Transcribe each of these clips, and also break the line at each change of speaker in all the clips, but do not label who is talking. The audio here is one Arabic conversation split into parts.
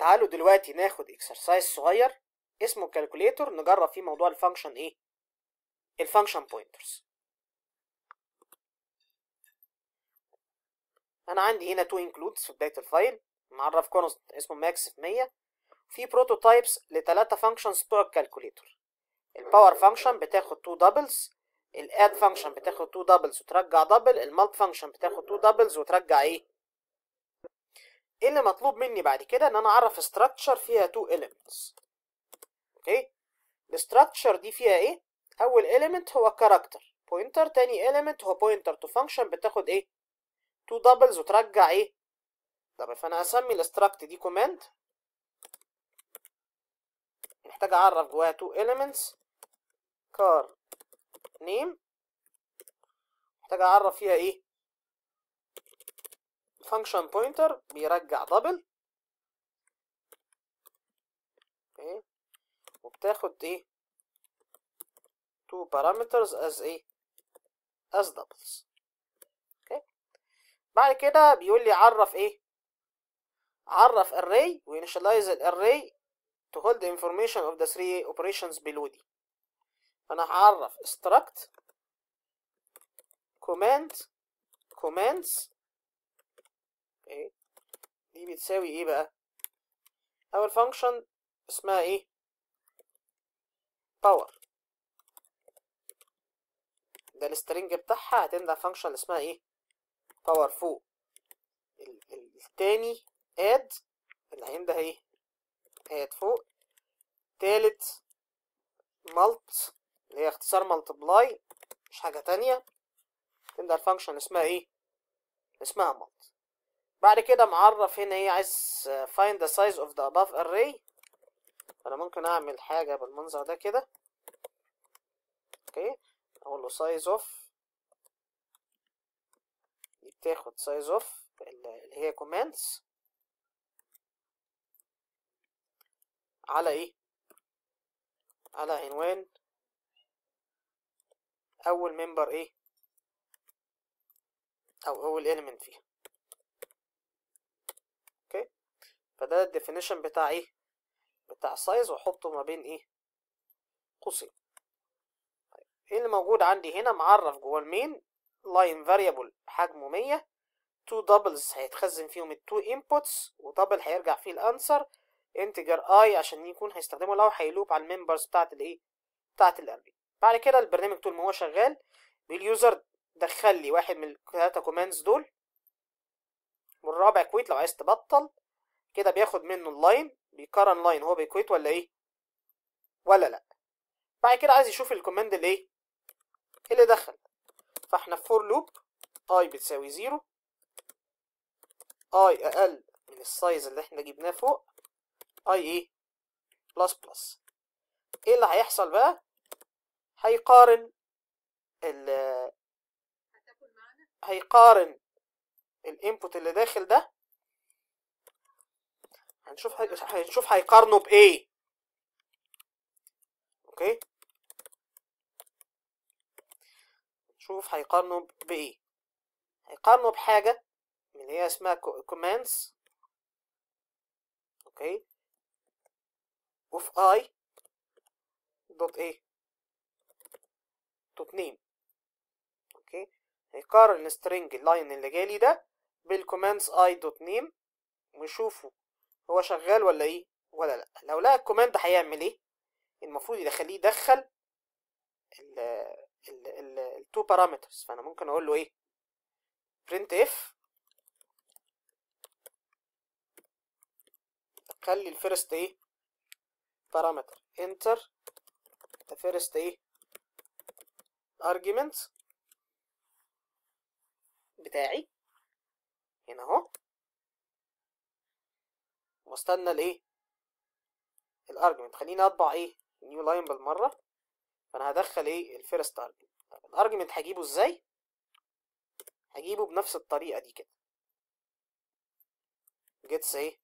تعالوا دلوقتي ناخد اكسرسايز صغير اسمه كالكوليتور نجرب فيه موضوع الفانكشن ايه الفانكشن بوينترز انا عندي هنا تو انكلودز في بدايه الفايل معرف كونست اسمه ماكس في 100 في بروتوتايبس لثلاثه فانكشنز بتوع الكالكوليتور الباور فانكشن بتاخد تو دبلز الاد فانكشن بتاخد تو دبلز وترجع دبل المالت فانكشن بتاخد تو دبلز وترجع ايه ايه اللي مطلوب مني بعد كده ان انا اعرف structure فيها two elements اوكي الاستراكشر دي فيها ايه اول element هو character pointer تاني element هو pointer to function بتاخد ايه two doubles وترجع ايه طب فانا اسمي الاستراكت دي command محتاج اعرف جواها two elements كار name محتاج اعرف فيها ايه function pointer بيرجع دبل اوكي وبتاخد ايه two parameters as ايه as doubles اوكي بعد كده بيقول لي عرف ايه عرف array وinitialize الاري to hold the information of the three operations below دي انا هعرف struct command commands دي بتساوي ايه بقى اول فانكشن اسمها ايه باور ده السترنج بتاعها هتندع فانكشن اسمها ايه باور فوق التاني اد اللي هينده ايه اد فوق تالت مالت اللي هي اختصار مالتبلاي مش حاجة تانية تندع فانكشن اسمها ايه اسمها مالت بعد كده معرف هنا ايه عايز find the size of the above array فانا ممكن اعمل حاجة بالمنظر ده كده اوكي اقول له size of دي بتاخد size of اللي هي commands على ايه على عنوان اول member ايه او اول element فيها فده الديفينيشن بتاع ايه بتاع سايز واحطه ما بين ايه قوسين طيب ايه اللي موجود عندي هنا معرف جوه المين لاين فاريبل حجمه 100 تو دبلز هيتخزن فيهم التو انبوتس ودبل هيرجع فيه الانسر انتجر اي عشان يكون هيستخدمه لو هيلوب على الممبرز بتاعت الايه بتاعت الاربي بعد كده البرنامج طول ما هو شغال باليوزر دخل لي واحد من الثلاثه كوماندز دول والرابع كويت لو عايز تبطل كده بياخد منه اللاين بيقارن لاين هو بيكويت ولا ايه ولا لا بعد كده عايز يشوف الكوماند اللي ايه اللي دخل فاحنا في فور لوب اي بتساوي زيرو اي اقل من السايز اللي احنا جبناه فوق اي ايه بلس بلس ايه اللي هيحصل بقى هيقارن ال هيقارن الانبوت اللي داخل ده هنشوف حي... هنشوف هيقارنوا بايه اوكي نشوف هيقارنوا بايه هيقارنوا بحاجه اللي هي اسمها كوماندز اوكي اوف اي دوت اي دوت نيم اوكي هيقارن السترنج اللاين اللي جالي ده بالكوماندز اي دوت نيم ويشوفوا هو شغال ولا ايه ولا لا لو لقى الكوماند هيعمل ايه المفروض يدخليه يدخل ال ال ال التو بارامترز فانا ممكن اقول له ايه print if خلي الفيرست ايه بارامتر انتر the first ايه argument بتاعي هنا اهو واستنى الايه الارجمنت خليني اطبع ايه نيو لاين بالمره فانا هدخل ايه الفيرست ارجمنت طب الارجمنت هجيبه ازاي هجيبه بنفس الطريقه دي كده جيتس ايه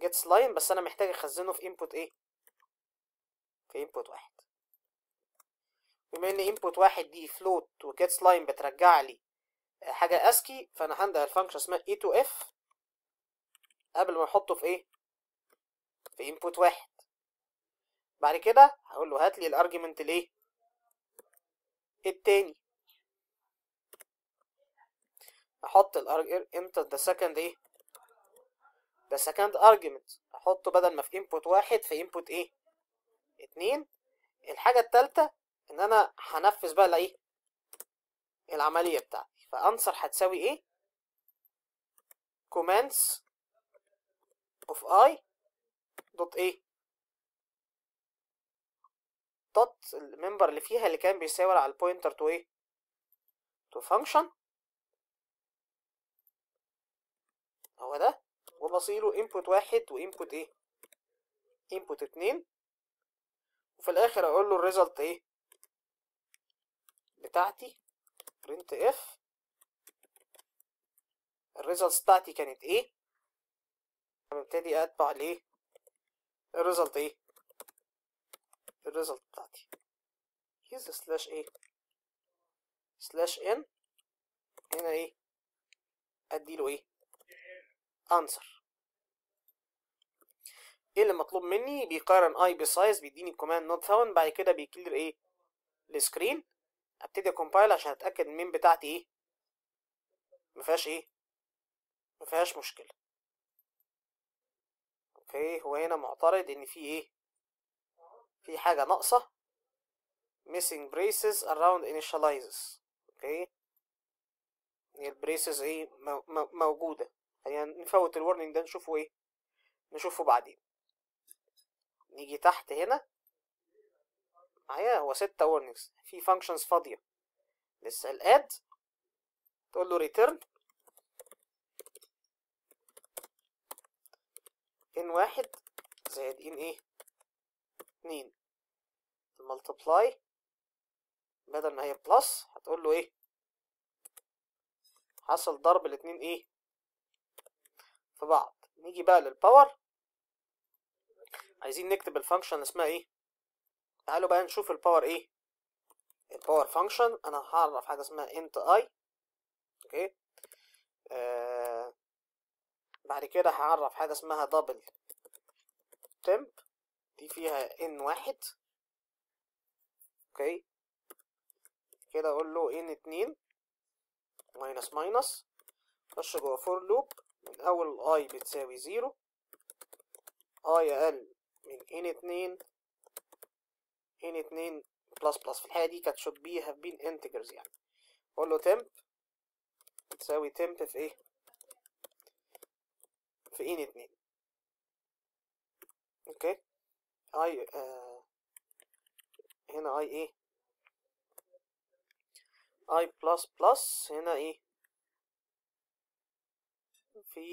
جيتس لاين بس انا محتاج اخزنه في انبوت ايه في انبوت واحد بما ان انبوت واحد دي فلوت وجيتس لاين بترجع لي حاجه اسكي فانا هنده الفانكشن اسمها اي تو اف قبل ما احطه في ايه في انبوت واحد بعد كده هقول له هات لي الارجيومنت الايه التاني احط الارج امتى ده سكند ايه ده سكند ارجيومنت احطه بدل ما في انبوت واحد في انبوت ايه اتنين الحاجه التالته ان انا هنفذ بقى الايه العمليه بتاعتي فانسر هتساوي ايه كومانس of i dot a dot الممبر اللي فيها اللي كان بيساور على البوينتر to a to function هو ده وبصيله input واحد وانبوت ايه input اتنين وفي الاخر اقول له الريزلت ايه بتاعتي printf الريزلتس بتاعتي كانت ايه ببتدي اتبع ليه الريزلت ايه الريزلت بتاعتي كيز سلاش ايه سلاش ان هنا ايه اديله ايه انسر ايه اللي مطلوب مني بيقارن اي بسايز بيديني كوماند نوت فاوند بعد كده بيكلير ايه السكرين ابتدي كومبايل عشان اتاكد من بتاعتي ايه مفيهاش ايه مفيهاش مشكله اوكي هو هنا معترض ان في ايه في حاجه ناقصه missing braces around initializes اوكي يعني البريسز ايه موجوده يعني نفوت الورنينج ده نشوفه ايه نشوفه بعدين نيجي تحت هنا معايا هو ستة warnings في functions فاضية لسه الاد تقول له return ان واحد زائد ان ايه اتنين الملتبلاي بدل ما هي بلس هتقول له ايه حصل ضرب الاتنين ايه في بعض نيجي بقى للباور عايزين نكتب الفانكشن اسمها ايه تعالوا بقى نشوف الباور ايه الباور فانكشن انا هعرف حاجه اسمها انت اي اوكي آه بعد كده هعرف حاجة اسمها دبل تمب دي فيها ان واحد اوكي كده اقول له ان اتنين ماينس ماينس خش جوه فور لوب من اول اي بتساوي زيرو اي اقل من ان اتنين ان اتنين بلس بلس في الحالة دي كانت شوت بي هاف بين انتجرز يعني اقول له تمب بتساوي تمب في ايه في ان اتنين اوكي اي آه هنا اي ايه اي بلس بلس هنا ايه في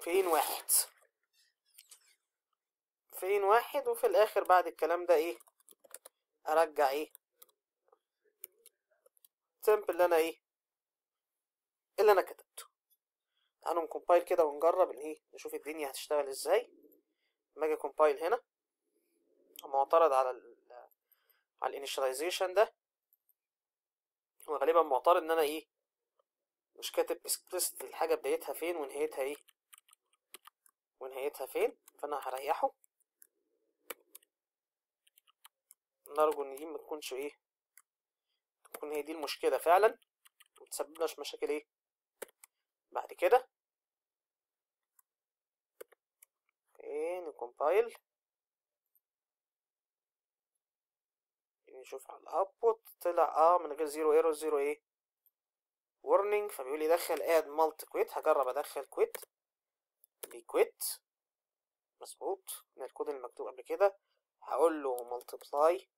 في ان واحد في ان واحد وفي الاخر بعد الكلام ده ايه ارجع ايه تمبل اللي انا ايه اللي انا كتبته انا كومبايل كده ونجرب ايه نشوف الدنيا هتشتغل ازاي لما اجي كومبايل هنا معترض على الـ على الانيشاليزيشن ده هو غالبا معترض ان انا ايه مش كاتب اكسبريست الحاجه بدايتها فين ونهايتها ايه ونهايتها فين فانا هريحه نرجو ان دي ما تكونش ايه تكون هي دي المشكله فعلا متسببلناش مشاكل ايه بعد كده ايه نكمبايل يعني نشوف على الابوت طلع اه من غير زيرو ايرو زيرو ايه ورنينج فبيقول لي دخل اد مالت كويت هجرب ادخل كويت بكويت مظبوط من الكود المكتوب قبل كده هقول له ملتبلاي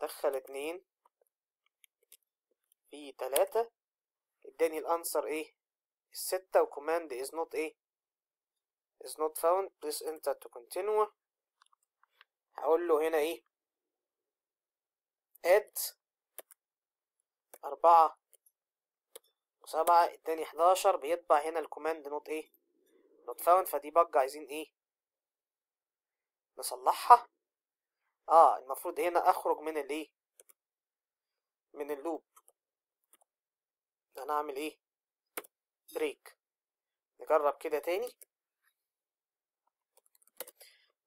دخل اتنين في تلاتة اداني الانسر ايه الستة وكوماند از نوت ايه is not found please enter to continue هقول له هنا ايه add أربعة وسبعة اداني حداشر بيطبع هنا الكوماند نوت ايه نوت فاوند فدي بج عايزين ايه نصلحها اه المفروض هنا اخرج من الايه من اللوب هنعمل ايه بريك نجرب كده تاني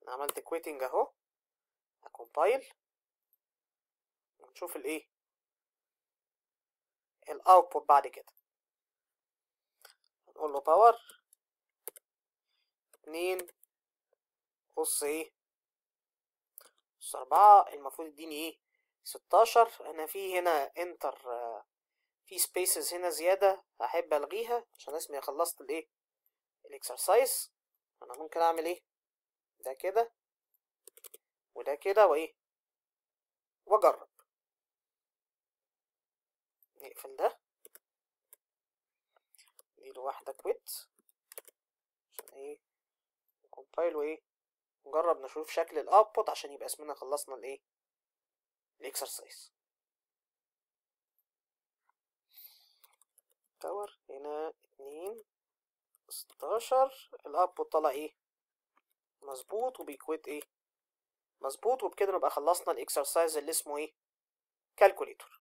انا عملت كويتنج اهو اكمبايل ونشوف الايه الاوتبوت بعد كده نقول له باور اتنين قص ايه قص اربعة المفروض يديني ايه ستاشر انا في هنا انتر في سبيسز هنا زيادة احب الغيها عشان اسمي خلصت الايه الاكسرسايز انا ممكن اعمل ايه ده كده وده كده وايه واجرب نقفل ده نديله واحدة كويت عشان ايه نكمبايل وايه نجرب نشوف شكل الاوتبوت عشان يبقى اسمنا خلصنا الايه الاكسرسايز تاور هنا اتنين ستاشر الاوتبوت طلع ايه مظبوط وبيكويت ايه مظبوط وبكده نبقى خلصنا الاكسرسايز اللي اسمه ايه كالكوليتور